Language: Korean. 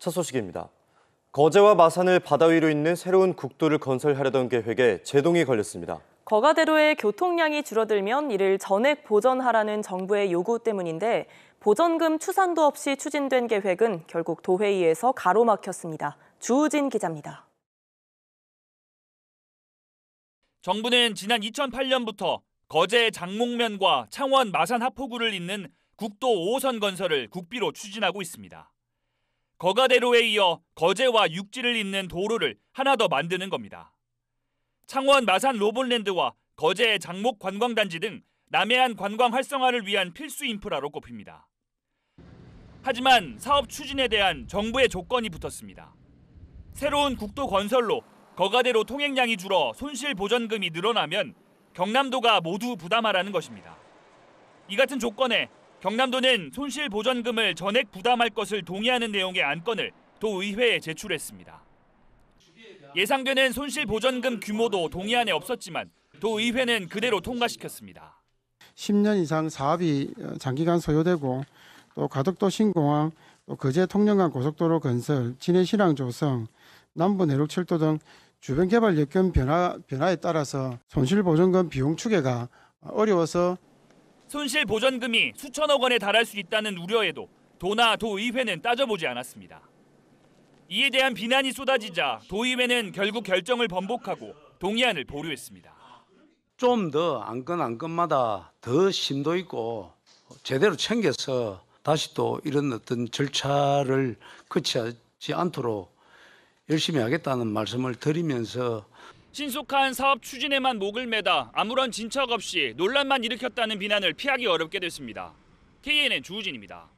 첫 소식입니다. 거제와 마산을 바다 위로 잇는 새로운 국도를 건설하려던 계획에 제동이 걸렸습니다. 거가대로의 교통량이 줄어들면 이를 전액 보전하라는 정부의 요구 때문인데 보전금 추산도 없이 추진된 계획은 결국 도회의에서 가로막혔습니다. 주우진 기자입니다. 정부는 지난 2008년부터 거제 장목면과 창원 마산 하포구를 잇는 국도 5호선 건설을 국비로 추진하고 있습니다. 거가대로에 이어 거제와 육지를 잇는 도로를 하나 더 만드는 겁니다. 창원 마산 로본랜드와 거제의 장목 관광단지 등 남해안 관광 활성화를 위한 필수 인프라로 꼽힙니다. 하지만 사업 추진에 대한 정부의 조건이 붙었습니다. 새로운 국도 건설로 거가대로 통행량이 줄어 손실 보전금이 늘어나면 경남도가 모두 부담하라는 것입니다. 이 같은 조건에 경남도는 손실보전금을 전액 부담할 것을 동의하는 내용의 안건을 도의회에 제출했습니다. 예상되는 손실보전금 규모도 동의안에 없었지만 도의회는 그대로 통과시켰습니다. 10년 이상 사업이 장기간 소요되고 또 가덕도 신공항, 또 거제 통영간 고속도로 건설, 진해 신항 조성, 남부 내륙 철도 등 주변 개발 여건 변화, 변화에 따라서 손실보전금 비용 추계가 어려워서 손실 보전금이 수천억 원에 달할 수 있다는 우려에도 도나 도의회는 따져보지 않았습니다. 이에 대한 비난이 쏟아지자 도의회는 결국 결정을 번복하고 동의안을 보류했습니다. 좀 더 안건 안건마다 더 심도 있고 제대로 챙겨서 다시 또 이런 어떤 절차를 거치지 않도록 열심히 하겠다는 말씀을 드리면서 신속한 사업 추진에만 목을 매다 아무런 진척 없이 논란만 일으켰다는 비난을 피하기 어렵게 됐습니다. KNN 주우진입니다.